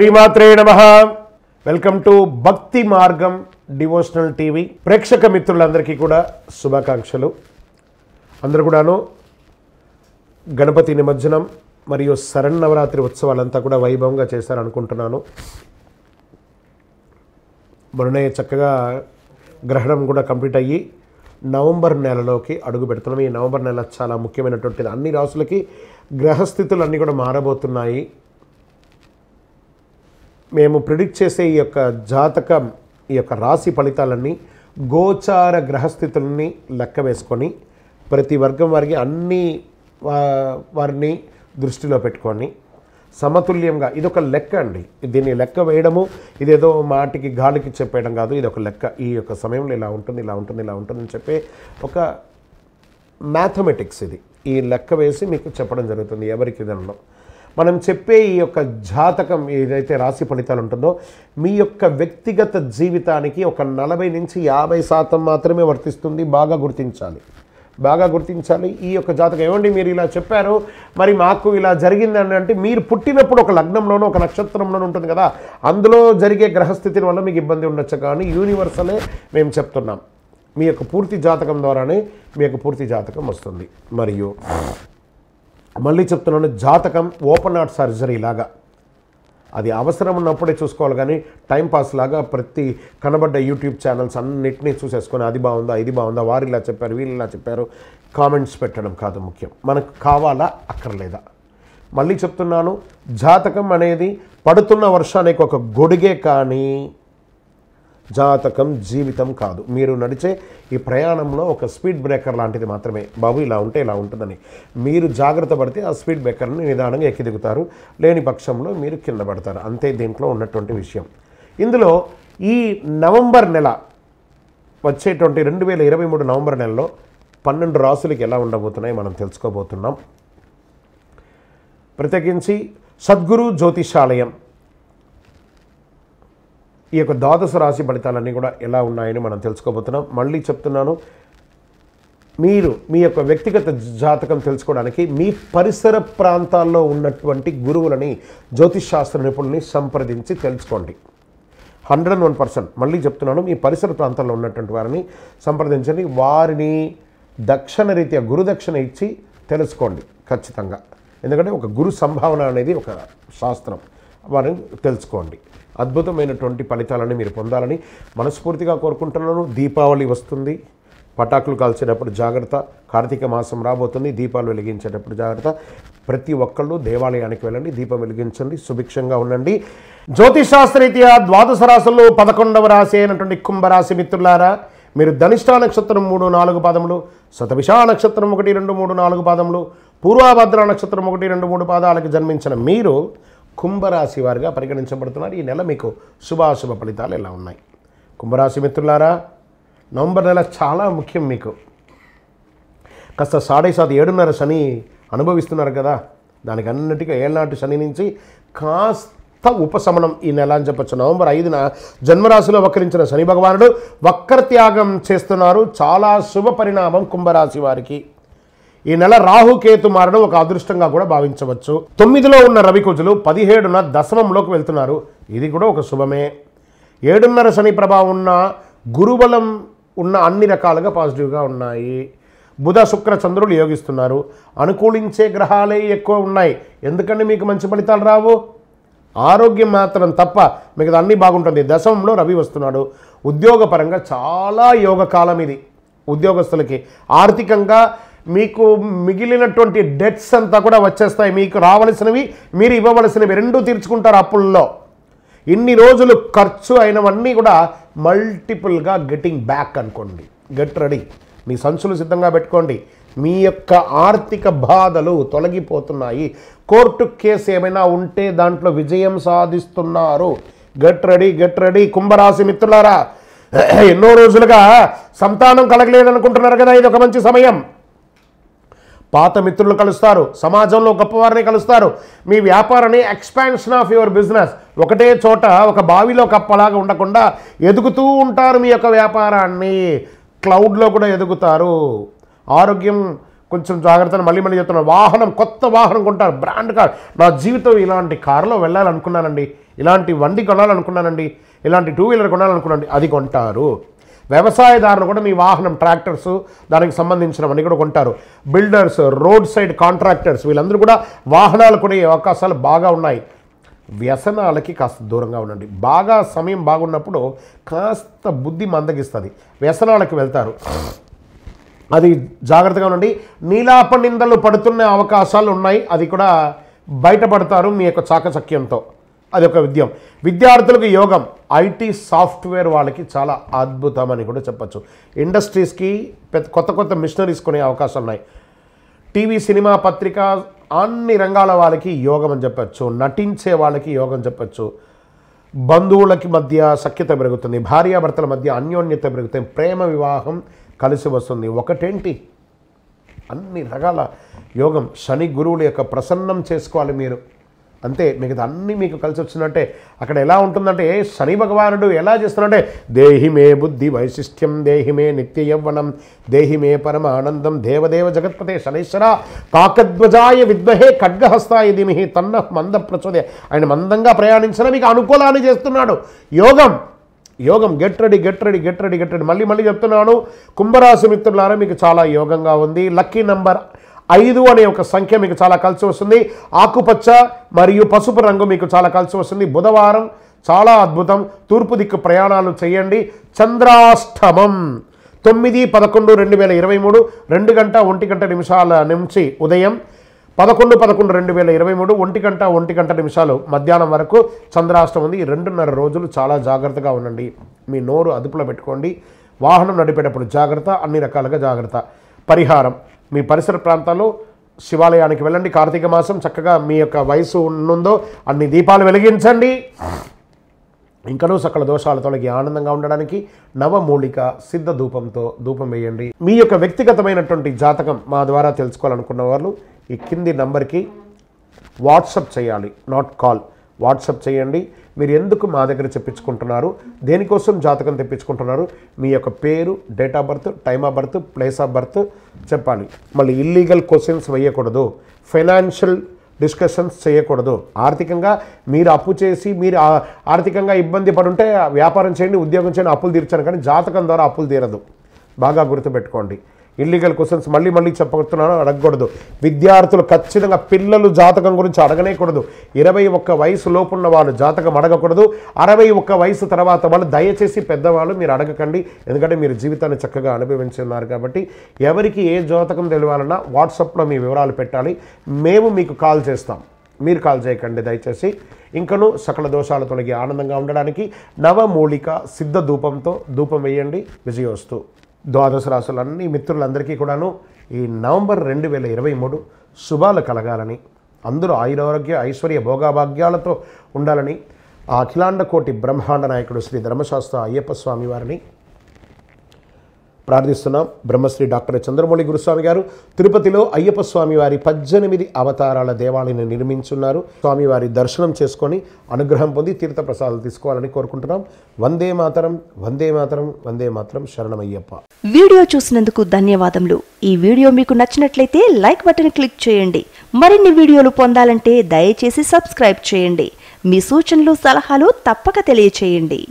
శ్రీమాత్రే నమ welcome to భక్తి మార్గం డివోషనల్ టీవీ ప్రేక్షక మిత్రులందరికీ కూడా శుభాకాంక్షలు అందరూ కూడాను గణపతి నిమజ్జనం మరియు నవరాత్రి ఉత్సవాలంతా కూడా వైభవంగా చేశారనుకుంటున్నాను మొన్ననే చక్కగా గ్రహణం కూడా కంప్లీట్ అయ్యి నవంబర్ నెలలోకి అడుగు పెడుతున్నాం ఈ నవంబర్ నెల చాలా ముఖ్యమైనటువంటిది అన్ని రాసులకి గ్రహస్థితులు అన్నీ కూడా మారబోతున్నాయి మేము ప్రిడిక్ట్ చేసే ఈ యొక్క జాతకం ఈ యొక్క రాశి ఫలితాలన్నీ గోచార గ్రహస్థితులని లెక్క వేసుకొని ప్రతి వర్గం వారికి అన్ని వారిని దృష్టిలో పెట్టుకొని సమతుల్యంగా ఇది ఒక లెక్క అండి దీన్ని లెక్క వేయడము ఇదేదో మాటికి గాలికి చెప్పేయడం కాదు ఇదొక లెక్క ఈ యొక్క సమయంలో ఇలా ఉంటుంది ఇలా ఉంటుంది ఇలా ఉంటుందని చెప్పే ఒక మ్యాథమెటిక్స్ ఇది ఈ లెక్క వేసి మీకు చెప్పడం జరుగుతుంది ఎవరికి దానిలో మనం చెప్పే ఈ యొక్క జాతకం ఏదైతే రాశి ఫలితాలు ఉంటుందో మీ యొక్క వ్యక్తిగత జీవితానికి ఒక నలభై నుంచి యాభై శాతం మాత్రమే వర్తిస్తుంది బాగా గుర్తించాలి బాగా గుర్తించాలి ఈ యొక్క జాతకం ఏమండి మీరు ఇలా చెప్పారు మరి మాకు ఇలా జరిగిందని అంటే మీరు పుట్టినప్పుడు ఒక లగ్నంలోనూ ఒక నక్షత్రంలోనూ ఉంటుంది కదా అందులో జరిగే గ్రహస్థితిని వల్ల మీకు ఇబ్బంది ఉండొచ్చు కానీ యూనివర్సలే మేము చెప్తున్నాం మీ యొక్క పూర్తి జాతకం ద్వారానే మీ యొక్క పూర్తి జాతకం వస్తుంది మరియు మళ్ళీ చెప్తున్నాను జాతకం ఓపెన్ హార్ట్ సర్జరీ లాగా అది అవసరం ఉన్నప్పుడే చూసుకోవాలి కానీ టైంపాస్ లాగా ప్రతి కనబడ్డ యూట్యూబ్ ఛానల్స్ అన్నిటినీ చూసేసుకొని అది బాగుందా ఇది బాగుందా వారు ఇలా చెప్పారు వీళ్ళు ఇలా చెప్పారు కామెంట్స్ పెట్టడం కాదు ముఖ్యం మనకు కావాలా అక్కర్లేదా మళ్ళీ చెప్తున్నాను జాతకం అనేది పడుతున్న వర్షానికి ఒక గొడుగే కానీ జాతకం జీవితం కాదు మీరు నడిచే ఈ ప్రయాణంలో ఒక స్పీడ్ బ్రేకర్ లాంటిది మాత్రమే బాబు ఇలా ఉంటే ఇలా ఉంటుందని మీరు జాగ్రత్త పడితే ఆ స్పీడ్ బ్రేకర్ని నిదానంగా ఎక్కిదిగుతారు లేని పక్షంలో మీరు కింద పడతారు అంతే దీంట్లో ఉన్నటువంటి విషయం ఇందులో ఈ నవంబర్ నెల వచ్చేటువంటి రెండు వేల ఇరవై మూడు నవంబర్ నెలలో పన్నెండు రాసులకి ఎలా ఉండబోతున్నాయి మనం తెలుసుకోబోతున్నాం ప్రత్యేకించి సద్గురు జ్యోతిషాలయం ఈ యొక్క ద్వాదశ రాశి ఫలితాలన్నీ కూడా ఎలా ఉన్నాయని మనం తెలుసుకోబోతున్నాం మళ్ళీ చెప్తున్నాను మీరు మీ యొక్క వ్యక్తిగత జాతకం తెలుసుకోవడానికి మీ పరిసర ప్రాంతాల్లో ఉన్నటువంటి గురువులని శాస్త్ర నిపుణుల్ని సంప్రదించి తెలుసుకోండి హండ్రెడ్ అండ్ వన్ పర్సెంట్ మళ్ళీ చెప్తున్నాను మీ పరిసర ప్రాంతాల్లో ఉన్నటువంటి వారిని సంప్రదించండి వారిని దక్షిణ రీత్యా గురుదక్షిణ ఇచ్చి తెలుసుకోండి ఖచ్చితంగా ఎందుకంటే ఒక గురు సంభావన అనేది ఒక శాస్త్రం వారిని తెలుసుకోండి అద్భుతమైనటువంటి ఫలితాలను మీరు పొందాలని మనస్ఫూర్తిగా కోరుకుంటున్నాను దీపావళి వస్తుంది పటాకులు కాల్చేటప్పుడు జాగ్రత్త కార్తీక మాసం రాబోతుంది దీపాలు వెలిగించేటప్పుడు జాగ్రత్త ప్రతి ఒక్కళ్ళు దేవాలయానికి వెళ్ళండి దీపం వెలిగించండి సుభిక్షంగా ఉండండి జ్యోతిశాస్త్రరీత్యా ద్వాదశ రాశులు పదకొండవ రాశి అయినటువంటి కుంభరాశి మిత్రులారా మీరు ధనిష్ఠ నక్షత్రం మూడు నాలుగు పాదములు శతభిషా నక్షత్రం ఒకటి రెండు మూడు నాలుగు పాదములు పూర్వాభద్ర నక్షత్రం ఒకటి రెండు మూడు పాదాలకు జన్మించిన మీరు కుంభరాశి వారిగా పరిగణించబడుతున్నారు ఈ నెల మీకు శుభాశుభ ఫలితాలు ఎలా ఉన్నాయి కుంభరాశి మిత్రులారా నవంబర్ నెల చాలా ముఖ్యం మీకు కాస్త సాడే సాత్ ఏడున్నర శని అనుభవిస్తున్నారు కదా దానికి అన్నిటికీ ఏళ్ళనాటి శని నుంచి కాస్త ఉపశమనం ఈ నెల అని చెప్పచ్చు నవంబర్ ఐదున జన్మరాశిలో వక్రించిన శని భగవానుడు వక్ర త్యాగం చేస్తున్నారు చాలా శుభ పరిణామం కుంభరాశి వారికి ఈ నెల రాహుకేతు మారడం ఒక అదృష్టంగా కూడా భావించవచ్చు తొమ్మిదిలో ఉన్న రవికుజులు పదిహేడున దశమంలోకి వెళ్తున్నారు ఇది కూడా ఒక శుభమే ఏడున్నర శని ప్రభావం ఉన్న గురుబలం ఉన్న అన్ని రకాలుగా పాజిటివ్గా ఉన్నాయి బుధ శుక్ర చంద్రులు యోగిస్తున్నారు అనుకూలించే గ్రహాలే ఎక్కువ ఉన్నాయి ఎందుకంటే మీకు మంచి ఫలితాలు రావు ఆరోగ్యం మాత్రం తప్ప మీకు అన్నీ బాగుంటుంది దశమంలో రవి వస్తున్నాడు ఉద్యోగపరంగా చాలా యోగకాలం ఇది ఉద్యోగస్తులకి ఆర్థికంగా మీకు మిగిలినటువంటి డెట్స్ అంతా కూడా వచ్చేస్తాయి మీకు రావలసినవి మీరు ఇవ్వవలసినవి రెండూ తీర్చుకుంటారు అప్పుల్లో ఇన్ని రోజులు ఖర్చు అయినవన్నీ కూడా మల్టిపుల్గా గెటింగ్ బ్యాక్ అనుకోండి గెట్ రెడీ మీ సంచులు సిద్ధంగా పెట్టుకోండి మీ యొక్క ఆర్థిక బాధలు తొలగిపోతున్నాయి కోర్టు కేసు ఏమైనా ఉంటే దాంట్లో విజయం సాధిస్తున్నారు గెట్ రెడీ గెట్ రెడీ కుంభరాశి మిత్రులారా ఎన్నో రోజులుగా సంతానం కలగలేదనుకుంటున్నారు కదా ఇది ఒక మంచి సమయం పాత మిత్రులు కలుస్తారు సమాజంలో గొప్పవారిని కలుస్తారు మీ వ్యాపారాన్ని ఎక్స్పాన్షన్ ఆఫ్ యువర్ బిజినెస్ ఒకటే చోట ఒక బావిలో కప్పలాగా ఉండకుండా ఎదుగుతూ ఉంటారు మీ యొక్క వ్యాపారాన్ని క్లౌడ్లో కూడా ఎదుగుతారు ఆరోగ్యం కొంచెం జాగ్రత్తగా మళ్ళీ మళ్ళీ చెప్తున్నా వాహనం కొత్త వాహనం కొంటారు బ్రాండ్ కార్ నా జీవితం ఇలాంటి కారులో వెళ్ళాలనుకున్నానండి ఇలాంటి వండి కొనాలనుకున్నానండి ఇలాంటి టూ వీలర్ కొనాలనుకున్నానండి అది కొంటారు వ్యవసాయదారులు కూడా మీ వాహనం ట్రాక్టర్స్ దానికి సంబంధించినవన్నీ కూడా కొంటారు బిల్డర్స్ రోడ్ సైడ్ కాంట్రాక్టర్స్ వీళ్ళందరూ కూడా వాహనాలు కొనే అవకాశాలు బాగా ఉన్నాయి వ్యసనాలకి కాస్త దూరంగా ఉండండి బాగా సమయం బాగున్నప్పుడు కాస్త బుద్ధి మందగిస్తుంది వ్యసనాలకు వెళ్తారు అది జాగ్రత్తగా ఉండండి నీలాప నిందలు పడుతున్న అవకాశాలు ఉన్నాయి అది కూడా బయటపడతారు మీ యొక్క చాకచక్యంతో అదొక విద్యం విద్యార్థులకు యోగం ఐటీ సాఫ్ట్వేర్ వాళ్ళకి చాలా అద్భుతమని కూడా చెప్పచ్చు ఇండస్ట్రీస్కి పెద్ద కొత్త కొత్త మిషనరీస్ కొనే అవకాశం ఉన్నాయి టీవీ సినిమా పత్రిక అన్ని రంగాల వాళ్ళకి యోగం అని చెప్పచ్చు నటించే వాళ్ళకి యోగం చెప్పచ్చు బంధువులకి మధ్య సఖ్యత పెరుగుతుంది భార్యాభర్తల మధ్య అన్యోన్యత పెరుగుతుంది ప్రేమ వివాహం కలిసి వస్తుంది ఒకటేంటి అన్ని రకాల యోగం శని గురువుల యొక్క ప్రసన్నం చేసుకోవాలి మీరు అంతే మిగతా అన్నీ మీకు కలిసి వచ్చినట్టే అక్కడ ఎలా ఉంటుందంటే శని భగవానుడు ఎలా చేస్తున్నాడంటే దేహిమే బుద్ధి వైశిష్ట్యం దేహిమే నిత్య యవ్వనం దేహిమే పరమ ఆనందం దేవదేవ జగత్పతే శనైశ్వర కాకధ్వజాయ విద్మహే ఖడ్గహస్తాయ దిమిహి తన్న మంద ప్రచోదయ ఆయన మందంగా ప్రయాణించిన మీకు అనుకూలాన్ని చేస్తున్నాడు యోగం యోగం get ready get ready get ready get ready మళ్ళీ మళ్ళీ చెప్తున్నాను కుంభరాశి మిత్రులారా మీకు చాలా యోగంగా ఉంది లక్కీ నంబర్ ఐదు అనే ఒక సంఖ్య మీకు చాలా కలిసి వస్తుంది ఆకుపచ్చ మరియు పసుపు రంగు మీకు చాలా కలిసి వస్తుంది బుధవారం చాలా అద్భుతం తూర్పు దిక్కు ప్రయాణాలు చేయండి చంద్రాష్టమం తొమ్మిది పదకొండు రెండు వేల ఇరవై మూడు రెండు గంట ఒంటి గంట నిమిషాల నుంచి ఉదయం పదకొండు పదకొండు రెండు వేల ఇరవై మూడు ఒంటి గంట ఒంటి గంట నిమిషాలు మధ్యాహ్నం వరకు చంద్రాష్టం ఉంది రెండున్నర రోజులు చాలా జాగ్రత్తగా ఉండండి మీ నోరు అదుపులో పెట్టుకోండి వాహనం నడిపేటప్పుడు జాగ్రత్త అన్ని రకాలుగా జాగ్రత్త పరిహారం మీ పరిసర ప్రాంతాల్లో శివాలయానికి వెళ్ళండి కార్తీక మాసం చక్కగా మీ యొక్క వయసు ఉన్నుందో అన్ని దీపాలు వెలిగించండి ఇంకనూ సకల దోషాలు తొలగి ఆనందంగా ఉండడానికి నవమూలిక సిద్ధ ధూపంతో ధూపం వేయండి మీ యొక్క వ్యక్తిగతమైనటువంటి జాతకం మా ద్వారా తెలుసుకోవాలనుకున్న వాళ్ళు ఈ కింది నంబర్కి వాట్సప్ చేయాలి నాట్ కాల్ వాట్సప్ చేయండి మీరు ఎందుకు మా దగ్గర చెప్పించుకుంటున్నారు దేనికోసం జాతకం తెప్పించుకుంటున్నారు మీ యొక్క పేరు date of birth time of birth place of birth చెప్పాలి మళ్ళీ ఇల్లీగల్ క్వశ్చన్స్ వేయకూడదు ఫైనాన్షియల్ డిస్కషన్స్ చేయకూడదు ఆర్థికంగా మీరు అప్పు చేసి మీరు ఆర్థికంగా ఇబ్బంది పడుంటే వ్యాపారం చేయండి ఉద్యోగం చేయండి అప్పులు తీర్చాను కానీ జాతకం ద్వారా అప్పులు తీరదు బాగా గుర్తుపెట్టుకోండి ఇల్లీగల్ క్వశ్చన్స్ మళ్ళీ మళ్ళీ చెప్పబడుతున్నాను అడగకూడదు విద్యార్థులు ఖచ్చితంగా పిల్లలు జాతకం గురించి అడగనేకూడదు ఇరవై ఒక్క వయసు లోపున్న వాళ్ళు జాతకం అడగకూడదు అరవై ఒక్క వయసు తర్వాత వాళ్ళు దయచేసి పెద్దవాళ్ళు మీరు అడగకండి ఎందుకంటే మీరు జీవితాన్ని చక్కగా అనుభవించున్నారు కాబట్టి ఎవరికి ఏ జాతకం తెలియాలన్నా వాట్సాప్లో మీ వివరాలు పెట్టాలి మేము మీకు కాల్ చేస్తాం మీరు కాల్ చేయకండి దయచేసి ఇంకను సకల దోషాలు తొలగి ఆనందంగా ఉండడానికి నవమూలిక సిద్ధ ధూపంతో ధూపం వేయండి విజయోస్తు ద్వాదశ రాసులన్నీ మిత్రులందరికీ కూడాను ఈ నవంబర్ రెండు వేల ఇరవై మూడు శుభాలు కలగాలని అందరూ ఆయురారోగ్య ఐశ్వర్య భోగాభాగ్యాలతో ఉండాలని అఖిలాండ కోటి బ్రహ్మాండ నాయకుడు శ్రీ ధర్మశాస్త్ర అయ్యప్ప స్వామి వారిని ప్రార్థిస్తున్నాం బ్రహ్మశ్రీ డాక్టర్ చంద్రమౌళి గురుస్వామి గారు తిరుపతిలో అయ్యప్ప స్వామి వారి పద్దెనిమిది అవతారాల దేవాలయాన్ని నిర్మించున్నారు స్వామివారి దర్శనం చేసుకొని అనుగ్రహం పొంది తీర్థ తీసుకోవాలని కోరుకుంటున్నాం వందే మాతరం వందే మాతరం వందే మాతరం శరణమయ్యప్ప వీడియో చూసినందుకు ధన్యవాదములు ఈ వీడియో మీకు నచ్చినట్లయితే లైక్ బటన్ క్లిక్ చేయండి మరిన్ని వీడియోలు పొందాలంటే దయచేసి సబ్స్క్రైబ్ చేయండి మీ సూచనలు సలహాలు తప్పక తెలియచేయండి